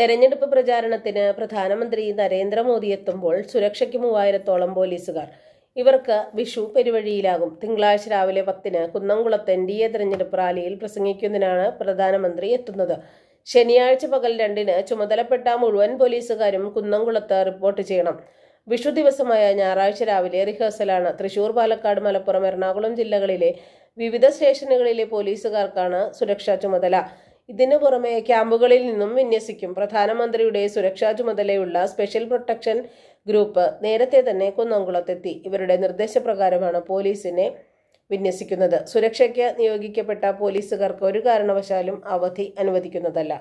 തെരഞ്ഞെടുപ്പ് പ്രചാരണത്തിന് പ്രധാനമന്ത്രി നരേന്ദ്രമോദി എത്തുമ്പോൾ സുരക്ഷയ്ക്ക് മൂവായിരത്തോളം പോലീസുകാർ ഇവർക്ക് വിഷു പെരുവഴിയിലാകും തിങ്കളാഴ്ച രാവിലെ പത്തിന് കുന്നംകുളത്ത് എൻ ഡി എ തെരഞ്ഞെടുപ്പ് റാലിയിൽ പ്രസംഗിക്കുന്നതിനാണ് പ്രധാനമന്ത്രി എത്തുന്നത് ശനിയാഴ്ച പകൽ രണ്ടിന് ചുമതലപ്പെട്ട മുഴുവൻ പോലീസുകാരും കുന്നംകുളത്ത് റിപ്പോർട്ട് ചെയ്യണം വിഷു ദിവസമായ ഞായറാഴ്ച രാവിലെ റിഹേഴ്സലാണ് തൃശൂർ പാലക്കാട് മലപ്പുറം എറണാകുളം ജില്ലകളിലെ വിവിധ സ്റ്റേഷനുകളിലെ പോലീസുകാർക്കാണ് സുരക്ഷാ ചുമതല ഇതിനു പുറമെ ക്യാമ്പുകളിൽ നിന്നും വിന്യസിക്കും പ്രധാനമന്ത്രിയുടെ സുരക്ഷാ ചുമതലയുള്ള സ്പെഷ്യൽ പ്രൊട്ടക്ഷൻ ഗ്രൂപ്പ് നേരത്തെ തന്നെ കുന്നംകുളത്തെത്തി ഇവരുടെ നിർദ്ദേശപ്രകാരമാണ് പോലീസിനെ വിന്യസിക്കുന്നത് സുരക്ഷയ്ക്ക് നിയോഗിക്കപ്പെട്ട പോലീസുകാർക്ക് ഒരു കാരണവശാലും അവധി അനുവദിക്കുന്നതല്ല